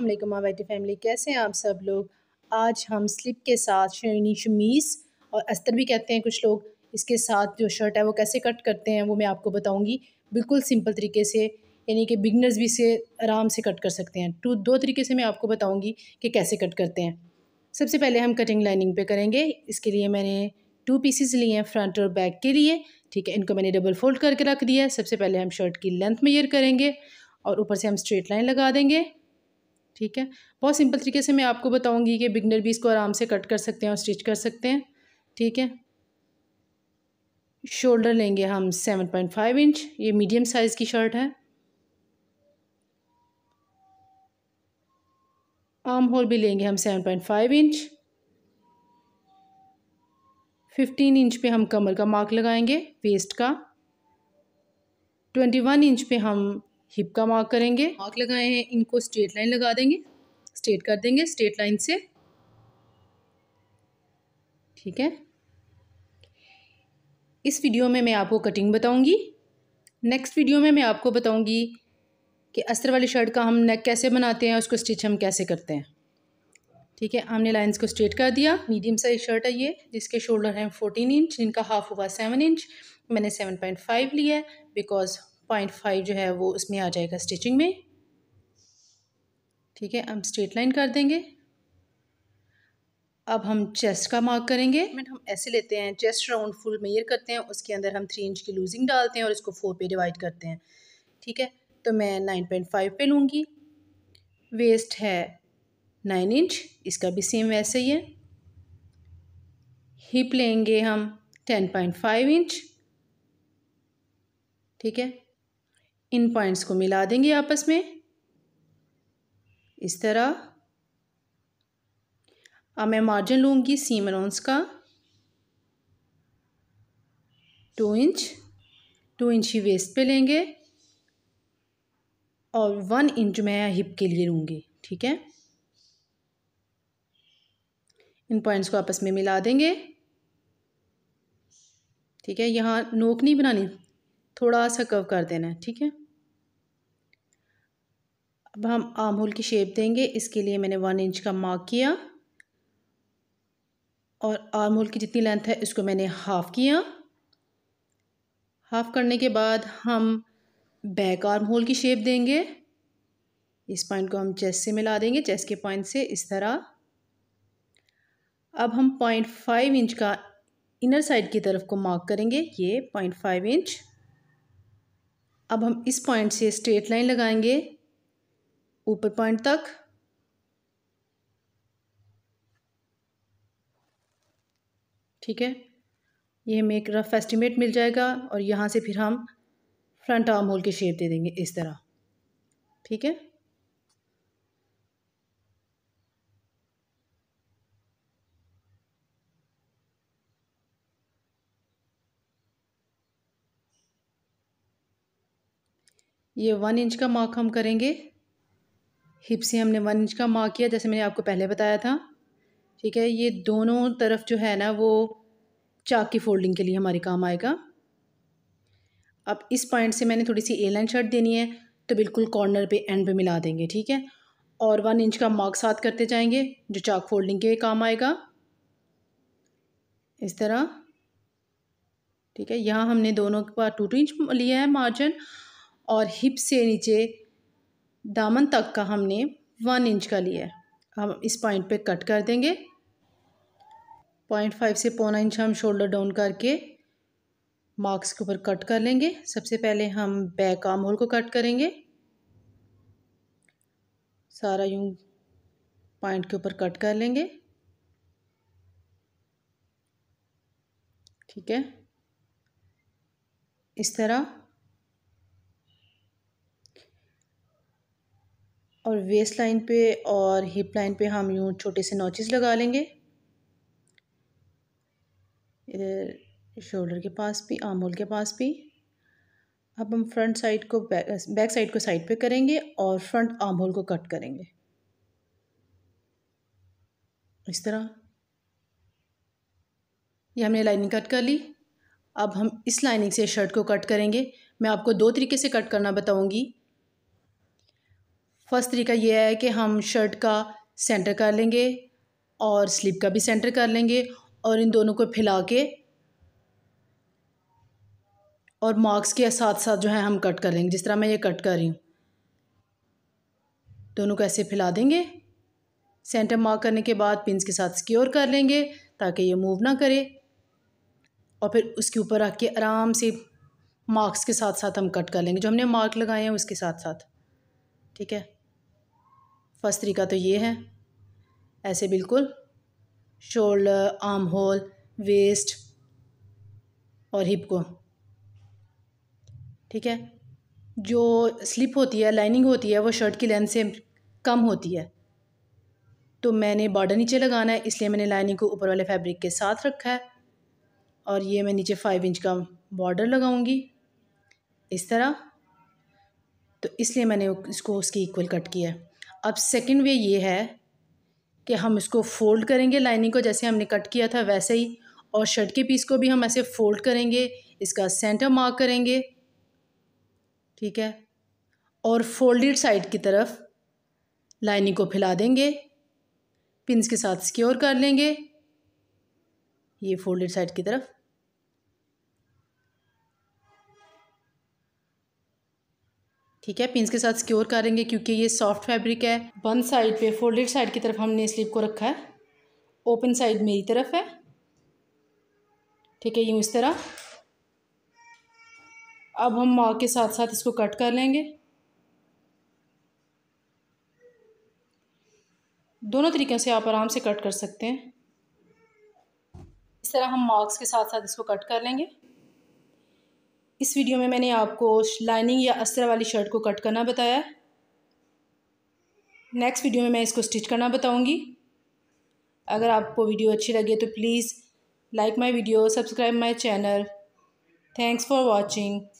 अल्लाम white family कैसे हैं आप सब लोग आज हम स्लिप के साथ शेरनी शमीस और अस्तर भी कहते हैं कुछ लोग इसके साथ जो शर्ट है वो कैसे कट करते हैं वो मैं आपको बताऊंगी बिल्कुल सिंपल तरीके से यानी कि बिगनर्स भी इसे आराम से कट कर सकते हैं टू दो तरीके से मैं आपको बताऊँगी कि कैसे कट करते हैं सबसे पहले हम कटिंग लाइनिंग पे करेंगे इसके लिए मैंने टू पीसेस लिए हैं फ्रंट और बैक के लिए ठीक है इनको मैंने डबल फोल्ड करके रख दिया है सबसे पहले हम शर्ट की लेंथ मेयर करेंगे और ऊपर से हम स्ट्रेट लाइन लगा देंगे ठीक है बहुत सिंपल तरीके से मैं आपको बताऊंगी कि बिगनर भी इसको आराम से कट कर सकते हैं और स्टिच कर सकते हैं ठीक है शोल्डर लेंगे हम सेवन पॉइंट फाइव इंच ये मीडियम साइज़ की शर्ट है आर्म होल भी लेंगे हम seven point five inch fifteen inch पे हम कमर का मार्क लगाएंगे वेस्ट का ट्वेंटी वन इंच पे हम हिप का मार्क करेंगे मार्क लगाए हैं इनको स्ट्रेट लाइन लगा देंगे स्ट्रेट कर देंगे स्ट्रेट लाइन से ठीक है इस वीडियो में मैं आपको कटिंग बताऊंगी नेक्स्ट वीडियो में मैं आपको बताऊंगी कि अस्तर वाली शर्ट का हम नेक कैसे बनाते हैं उसको स्टिच हम कैसे करते हैं ठीक है हमने लाइंस को स्ट्रेट कर दिया मीडियम साइज शर्ट है ये जिसके शोल्डर हैं फोर्टीन इंच जिनका हाफ हुआ सेवन इंच मैंने सेवन पॉइंट फाइव लिया है बिकॉज पॉइंट फाइव जो है वो इसमें आ जाएगा स्टिचिंग में ठीक है हम स्ट्रेट लाइन कर देंगे अब हम चेस्ट का मार्क करेंगे हम ऐसे लेते हैं चेस्ट राउंड फुल मेयर करते हैं उसके अंदर हम थ्री इंच की लूजिंग डालते हैं और इसको फोर पे डिवाइड करते हैं ठीक है तो मैं नाइन पॉइंट फाइव पे लूँगी वेस्ट है नाइन इंच इसका भी सेम वैसे ही है हिप लेंगे हम टेन पॉइंट फाइव इंच ठीक है इन पॉइंट्स को मिला देंगे आपस में इस तरह अब मैं मार्जिन लूँगी सीम अलाउंस का टू इंच टू इंच ही वेस्ट पे लेंगे और वन इंच मैं हिप के लिए लूँगी ठीक है इन पॉइंट्स को आपस में मिला देंगे ठीक है यहाँ नोक नहीं बनानी थोड़ा सा कव कर देना है ठीक है अब हम आम होल की शेप देंगे इसके लिए मैंने वन इंच का मार्क किया और आर्म होल की जितनी लेंथ है इसको मैंने हाफ़ किया हाफ़ करने के बाद हम बैक आर्म होल की शेप देंगे इस पॉइंट को हम चेस्ट से मिला देंगे चेस्ट के पॉइंट से इस तरह अब हम पॉइंट फाइव इंच का इनर साइड की तरफ को मार्क करेंगे ये पॉइंट फाइव इंच अब हम इस पॉइंट से स्ट्रेट लाइन लगाएंगे ऊपर पॉइंट तक ठीक है ये हमें एक रफ एस्टिमेट मिल जाएगा और यहाँ से फिर हम फ्रंट आर्म होल की शेप दे देंगे इस तरह ठीक है ये वन इंच का मार्क हम करेंगे हिप से हमने वन इंच का मार्क किया जैसे मैंने आपको पहले बताया था ठीक है ये दोनों तरफ जो है ना वो चाक की फोल्डिंग के लिए हमारे काम आएगा अब इस पॉइंट से मैंने थोड़ी सी ए लाइन शर्ट देनी है तो बिल्कुल कॉर्नर पे एंड पे मिला देंगे ठीक है और वन इंच का मार्क साथ करते जाएंगे जो चाक फोल्डिंग के काम आएगा इस तरह ठीक है यहाँ हमने दोनों पास टू टू इंच लिया है मार्जिन और हिप से नीचे दामन तक का हमने वन इंच का लिया है हम इस पॉइंट पे कट कर देंगे पॉइंट फाइव से पौना इंच हम शोल्डर डाउन करके मार्क्स के ऊपर कट कर लेंगे सबसे पहले हम बैक आर्म होल को कट करेंगे सारा यूं पॉइंट के ऊपर कट कर लेंगे ठीक है इस तरह और वेस्ट लाइन पे और हिप लाइन पे हम यूँ छोटे से नोचेज़ लगा लेंगे इधर शोल्डर के पास भी आमोल के पास भी अब हम फ्रंट साइड को बैक, बैक साइड को साइड पे करेंगे और फ्रंट आम होल को कट करेंगे इस तरह ये हमने लाइनिंग कट कर ली अब हम इस लाइनिंग से शर्ट को कट करेंगे मैं आपको दो तरीके से कट करना बताऊंगी फर्स्ट तरीका ये है कि हम शर्ट का सेंटर कर लेंगे और स्लीप का भी सेंटर कर लेंगे और इन दोनों को फैला के और मार्क्स के साथ साथ जो है हम कट कर लेंगे जिस तरह मैं ये कट कर रही हूँ दोनों को ऐसे फैला देंगे सेंटर मार्क करने के बाद पिंस के साथ सिक्योर कर लेंगे ताकि ये मूव ना करे और फिर उसके ऊपर रख के आराम से मार्क्स के साथ साथ हम कट कर लेंगे जो हमने मार्क लगाए हैं उसके साथ साथ ठीक है फर्स्ट तरीका तो ये है ऐसे बिल्कुल शोल्डर आर्म होल वेस्ट और हिप को ठीक है जो स्लिप होती है लाइनिंग होती है वो शर्ट की लेंथ से कम होती है तो मैंने बॉर्डर नीचे लगाना है इसलिए मैंने लाइनिंग को ऊपर वाले फैब्रिक के साथ रखा है और ये मैं नीचे फाइव इंच का बॉर्डर लगाऊंगी इस तरह तो इसलिए मैंने इसको उसकी इक्वल कट किया है अब सेकंड वे ये है कि हम इसको फ़ोल्ड करेंगे लाइनिंग को जैसे हमने कट किया था वैसे ही और शर्ट के पीस को भी हम ऐसे फ़ोल्ड करेंगे इसका सेंटर मार्क करेंगे ठीक है और फोल्डेड साइड की तरफ लाइनिंग को फैला देंगे पिंस के साथ सिक्योर कर लेंगे ये फोल्डेड साइड की तरफ ठीक है पिंस के साथ सिक्योर करेंगे क्योंकि ये सॉफ्ट फैब्रिक है बंद साइड पे फोल्डेड साइड की तरफ हमने स्लीव को रखा है ओपन साइड मेरी तरफ है ठीक है यूँ इस तरह अब हम मार्क के साथ साथ इसको कट कर लेंगे दोनों तरीक़े से आप आराम से कट कर सकते हैं इस तरह हम मार्क्स के साथ साथ इसको कट कर लेंगे इस वीडियो में मैंने आपको लाइनिंग या अस्तर वाली शर्ट को कट करना बताया नेक्स्ट वीडियो में मैं इसको स्टिच करना बताऊंगी अगर आपको वीडियो अच्छी लगे तो please like my video subscribe my channel thanks for watching